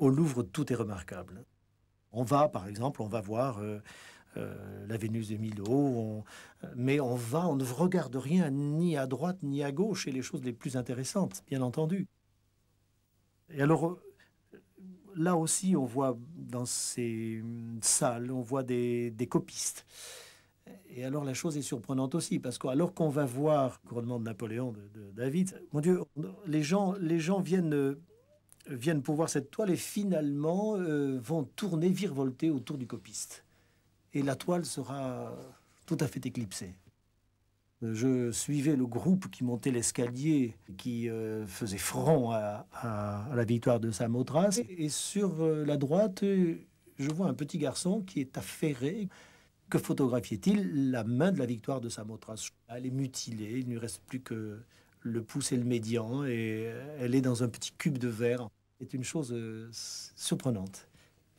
au Louvre, tout est remarquable. On va, par exemple, on va voir euh, euh, la Vénus de Milo, mais on va, on ne regarde rien ni à droite ni à gauche, et les choses les plus intéressantes, bien entendu. Et alors, euh, là aussi, on voit dans ces salles, on voit des, copistes. Et alors la chose est surprenante aussi, parce qu'alors qu'on va voir couronnement de Napoléon, de, David, mon Dieu, les gens, les gens viennent viennent pour voir cette toile et finalement euh, vont tourner, virevolter autour du copiste. Et la toile sera tout à fait éclipsée. Euh, je suivais le groupe qui montait l'escalier, qui euh, faisait front à, la victoire de Samothrace. Et, sur la droite, je vois un petit garçon qui est affairé. Que photographiait-il La main de la victoire de Samothrace. Elle est mutilée, il ne lui reste plus que le pouce et le médian, et elle est dans un petit cube de verre est une chose euh, surprenante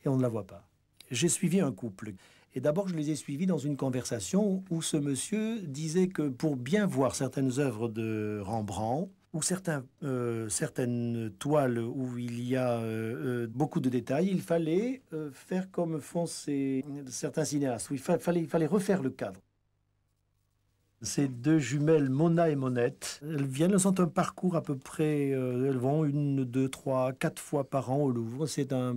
et on ne la voit pas. J'ai suivi un couple et d'abord, je les ai suivis dans une conversation où ce monsieur disait que pour bien voir certaines œuvres de Rembrandt, ou certains, euh, certaines toiles où il y a euh, beaucoup de détails, il fallait faire comme font certains cinéastes, où il fallait, il fallait refaire le cadre. Ces deux jumelles, Mona et Monette, elles viennent, elles ont un parcours à peu près, euh, elles vont une, deux, trois, quatre fois par an au Louvre. C'est euh,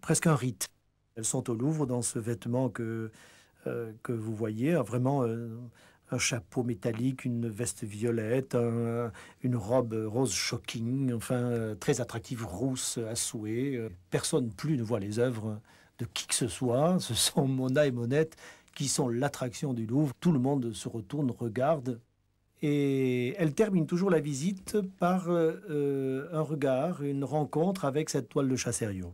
presque un rite. Elles sont au Louvre dans ce vêtement que, euh, que vous voyez, vraiment un chapeau métallique, une veste violette, une robe rose shocking, enfin très attractive, rousse à souhait. Personne plus ne voit les œuvres de qui que ce soit. Ce sont Mona et Monette qui sont l'attraction du Louvre. Tout le monde se retourne, regarde. Et elle termine toujours la visite par euh, euh, un regard, une rencontre avec cette toile de Chassériot.